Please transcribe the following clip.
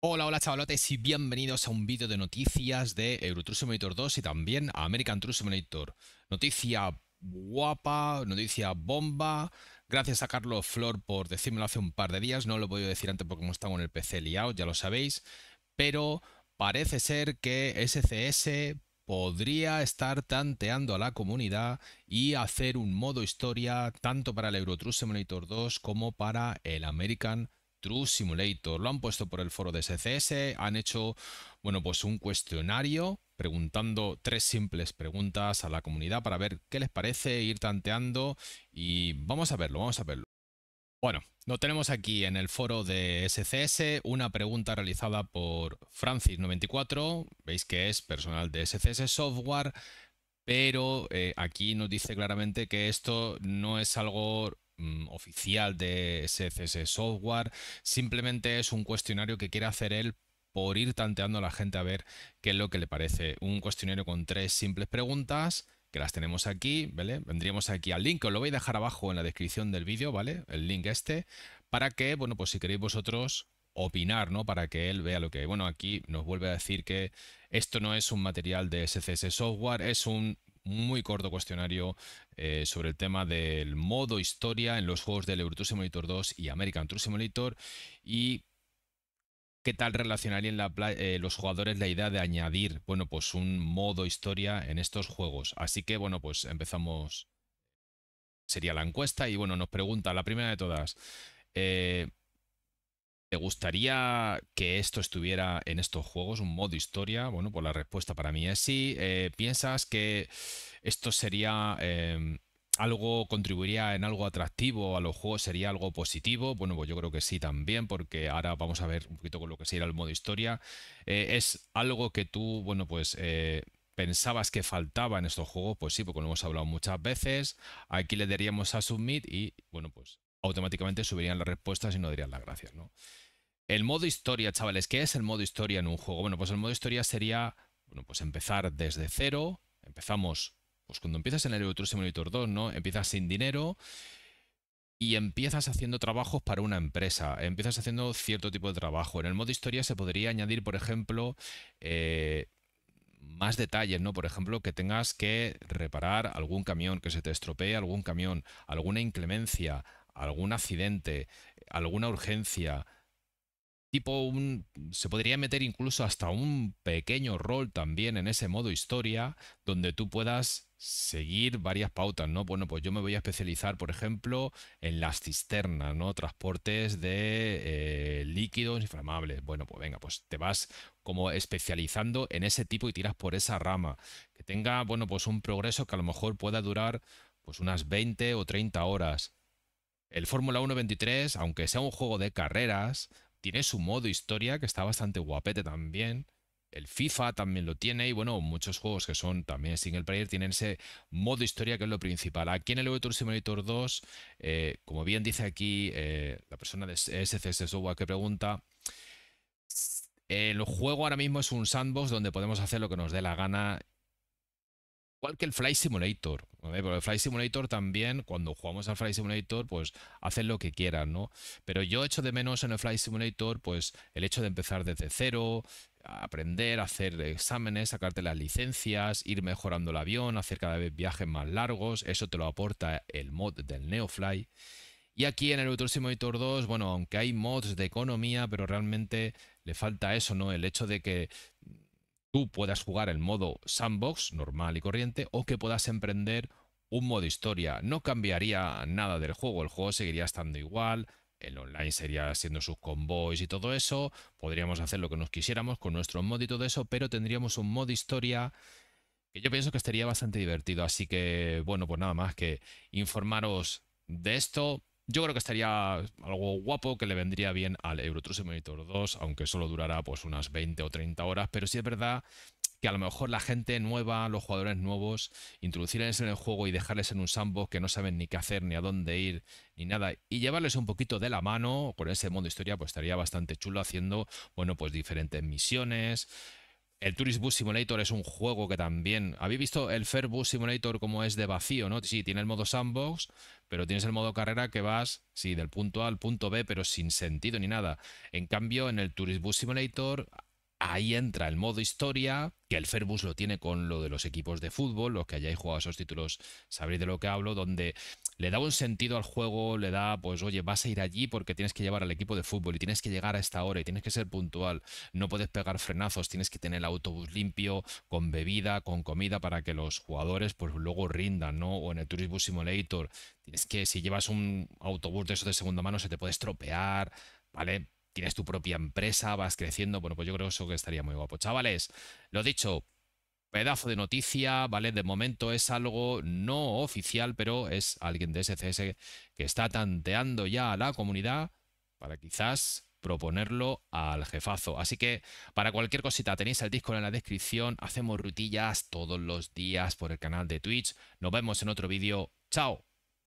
Hola, hola chavalotes y bienvenidos a un vídeo de noticias de Eurotrus Monitor 2 y también a American Truck Simulator. Noticia guapa, noticia bomba. Gracias a Carlos Flor por decírmelo hace un par de días. No lo he podido decir antes porque hemos estado en el PC liado, ya lo sabéis. Pero parece ser que SCS podría estar tanteando a la comunidad y hacer un modo historia tanto para el Eurotruce Simulator 2 como para el American True Simulator. Lo han puesto por el foro de SCS, han hecho, bueno, pues un cuestionario preguntando tres simples preguntas a la comunidad para ver qué les parece, ir tanteando y vamos a verlo, vamos a verlo. Bueno, lo tenemos aquí en el foro de SCS, una pregunta realizada por Francis94, veis que es personal de SCS Software, pero eh, aquí nos dice claramente que esto no es algo Mm, oficial de SCS Software. Simplemente es un cuestionario que quiere hacer él por ir tanteando a la gente a ver qué es lo que le parece. Un cuestionario con tres simples preguntas que las tenemos aquí, ¿vale? Vendríamos aquí al link, os lo voy a dejar abajo en la descripción del vídeo, ¿vale? El link este, para que, bueno, pues si queréis vosotros opinar, ¿no? Para que él vea lo que Bueno, aquí nos vuelve a decir que esto no es un material de SCS Software, es un muy corto cuestionario eh, sobre el tema del modo historia en los juegos del Euro Simulator 2 y American Tour Simulator y qué tal relacionarían eh, los jugadores la idea de añadir, bueno, pues un modo historia en estos juegos. Así que, bueno, pues empezamos. Sería la encuesta y, bueno, nos pregunta, la primera de todas. Eh, ¿Te gustaría que esto estuviera en estos juegos, un modo historia? Bueno, pues la respuesta para mí es sí. Eh, ¿Piensas que esto sería em, algo, contribuiría en algo atractivo a los juegos? ¿Sería algo positivo? Bueno, pues yo creo que sí también, porque ahora vamos a ver un poquito con lo que sería el modo historia. Eh, ¿Es algo que tú, bueno, pues eh, pensabas que faltaba en estos juegos, pues sí, porque lo hemos hablado muchas veces. Aquí le daríamos a Submit y, bueno, pues automáticamente subirían las respuestas y no dirían las gracias, ¿no? El modo historia, chavales, ¿qué es el modo historia en un juego? Bueno, pues el modo historia sería, bueno, pues empezar desde cero, empezamos, pues cuando empiezas en el Euro Simulator 2, ¿no? Empiezas sin dinero y empiezas haciendo trabajos para una empresa, empiezas haciendo cierto tipo de trabajo. En el modo historia se podría añadir, por ejemplo, eh, más detalles, ¿no? Por ejemplo, que tengas que reparar algún camión que se te estropee, algún camión, alguna inclemencia, algún accidente, alguna urgencia, tipo un se podría meter incluso hasta un pequeño rol también en ese modo historia donde tú puedas seguir varias pautas, ¿no? Bueno, pues yo me voy a especializar, por ejemplo, en las cisternas, ¿no? Transportes de eh, líquidos inflamables. Bueno, pues venga, pues te vas como especializando en ese tipo y tiras por esa rama. Que tenga, bueno, pues un progreso que a lo mejor pueda durar pues unas 20 o 30 horas el Fórmula 1 23, aunque sea un juego de carreras, tiene su modo historia que está bastante guapete también. El FIFA también lo tiene y bueno, muchos juegos que son también single player tienen ese modo historia que es lo principal. Aquí en el Euro Tour Simulator 2, eh, como bien dice aquí eh, la persona de SCS que pregunta, el juego ahora mismo es un sandbox donde podemos hacer lo que nos dé la gana Igual que el Fly Simulator. el Fly Simulator también, cuando jugamos al Fly Simulator, pues hacen lo que quieran, ¿no? Pero yo echo de menos en el Fly Simulator, pues el hecho de empezar desde cero, aprender, hacer exámenes, sacarte las licencias, ir mejorando el avión, hacer cada vez viajes más largos. Eso te lo aporta el mod del Neofly. Y aquí en el Ultra Simulator 2, bueno, aunque hay mods de economía, pero realmente le falta eso, ¿no? El hecho de que tú puedas jugar el modo sandbox normal y corriente o que puedas emprender un modo historia. No cambiaría nada del juego, el juego seguiría estando igual, el online sería siendo sus convoys y todo eso, podríamos hacer lo que nos quisiéramos con nuestro modo y todo eso, pero tendríamos un modo historia que yo pienso que estaría bastante divertido. Así que, bueno, pues nada más que informaros de esto. Yo creo que estaría algo guapo que le vendría bien al Eurotruce Monitor 2, aunque solo durará pues unas 20 o 30 horas, pero sí es verdad que a lo mejor la gente nueva, los jugadores nuevos, introducirles en el juego y dejarles en un sandbox que no saben ni qué hacer, ni a dónde ir, ni nada, y llevarles un poquito de la mano con ese modo historia, pues estaría bastante chulo haciendo, bueno, pues diferentes misiones, el Tourist Bus Simulator es un juego que también... ¿Habéis visto el Fair Bus Simulator como es de vacío, no? Sí, tiene el modo sandbox, pero tienes el modo carrera que vas, sí, del punto A al punto B, pero sin sentido ni nada. En cambio, en el Tourist Bus Simulator Ahí entra el modo historia, que el Ferbus lo tiene con lo de los equipos de fútbol, los que hayáis jugado esos títulos sabréis de lo que hablo, donde le da un sentido al juego, le da, pues, oye, vas a ir allí porque tienes que llevar al equipo de fútbol y tienes que llegar a esta hora y tienes que ser puntual, no puedes pegar frenazos, tienes que tener el autobús limpio, con bebida, con comida para que los jugadores, pues, luego rindan, ¿no? O en el Tourist Bus Simulator, tienes que, si llevas un autobús de eso de segunda mano, se te puede estropear, ¿vale? tienes tu propia empresa, vas creciendo. Bueno, pues yo creo eso que estaría muy guapo. Chavales, lo dicho, pedazo de noticia, ¿vale? De momento es algo no oficial, pero es alguien de SCS que está tanteando ya a la comunidad para quizás proponerlo al jefazo. Así que para cualquier cosita tenéis el disco en la descripción, hacemos rutillas todos los días por el canal de Twitch. Nos vemos en otro vídeo. ¡Chao!